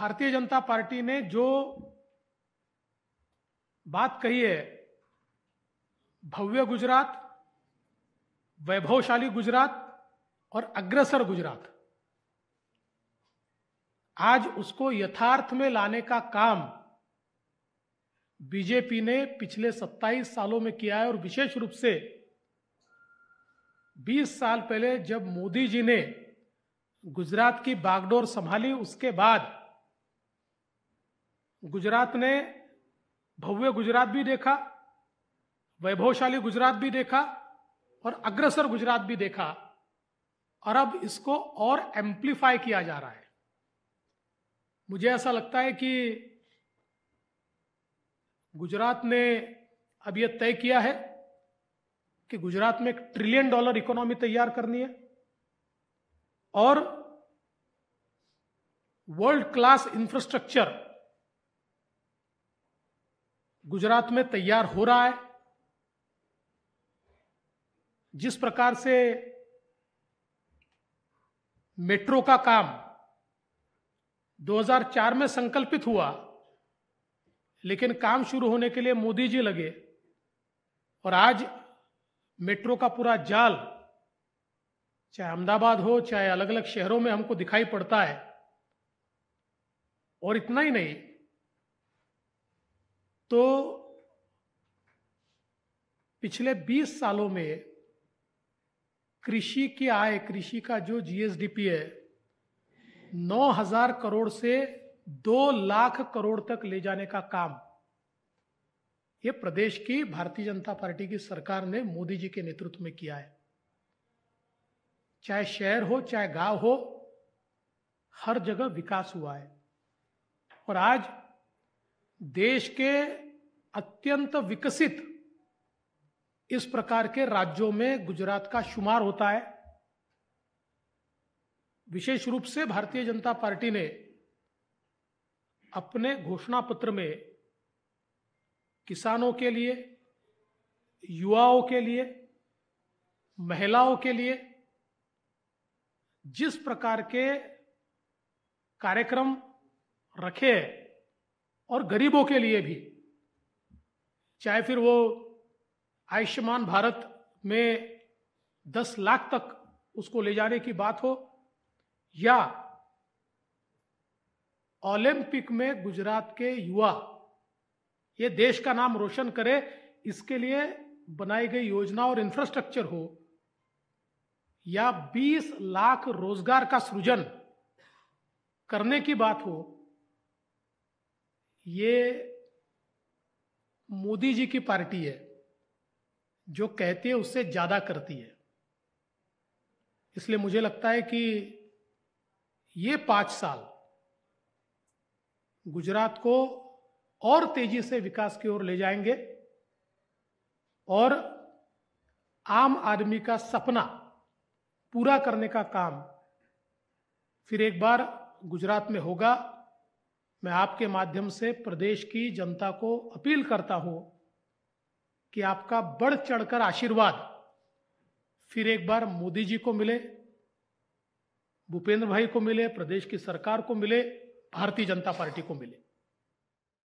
भारतीय जनता पार्टी ने जो बात कही है भव्य गुजरात वैभवशाली गुजरात और अग्रसर गुजरात आज उसको यथार्थ में लाने का काम बीजेपी ने पिछले 27 सालों में किया है और विशेष रूप से 20 साल पहले जब मोदी जी ने गुजरात की बागडोर संभाली उसके बाद गुजरात ने भव्य गुजरात भी देखा वैभवशाली गुजरात भी देखा और अग्रसर गुजरात भी देखा और अब इसको और एम्प्लीफाई किया जा रहा है मुझे ऐसा लगता है कि गुजरात ने अब यह तय किया है कि गुजरात में एक ट्रिलियन डॉलर इकोनॉमी तैयार करनी है और वर्ल्ड क्लास इंफ्रास्ट्रक्चर गुजरात में तैयार हो रहा है जिस प्रकार से मेट्रो का काम 2004 में संकल्पित हुआ लेकिन काम शुरू होने के लिए मोदी जी लगे और आज मेट्रो का पूरा जाल चाहे अहमदाबाद हो चाहे अलग अलग शहरों में हमको दिखाई पड़ता है और इतना ही नहीं तो पिछले 20 सालों में कृषि की आय कृषि का जो जीएसडीपी है 9000 करोड़ से 2 लाख करोड़ तक ले जाने का काम ये प्रदेश की भारतीय जनता पार्टी की सरकार ने मोदी जी के नेतृत्व में किया है चाहे शहर हो चाहे गांव हो हर जगह विकास हुआ है और आज देश के अत्यंत विकसित इस प्रकार के राज्यों में गुजरात का शुमार होता है विशेष रूप से भारतीय जनता पार्टी ने अपने घोषणा पत्र में किसानों के लिए युवाओं के लिए महिलाओं के लिए जिस प्रकार के कार्यक्रम रखे और गरीबों के लिए भी चाहे फिर वो आयुष्मान भारत में 10 लाख तक उसको ले जाने की बात हो या ओलंपिक में गुजरात के युवा ये देश का नाम रोशन करे इसके लिए बनाई गई योजना और इंफ्रास्ट्रक्चर हो या 20 लाख रोजगार का सृजन करने की बात हो ये मोदी जी की पार्टी है जो कहती है उससे ज्यादा करती है इसलिए मुझे लगता है कि ये पांच साल गुजरात को और तेजी से विकास की ओर ले जाएंगे और आम आदमी का सपना पूरा करने का काम फिर एक बार गुजरात में होगा मैं आपके माध्यम से प्रदेश की जनता को अपील करता हूं कि आपका बढ़ चढ़कर आशीर्वाद फिर एक बार मोदी जी को मिले भूपेंद्र भाई को मिले प्रदेश की सरकार को मिले भारतीय जनता पार्टी को मिले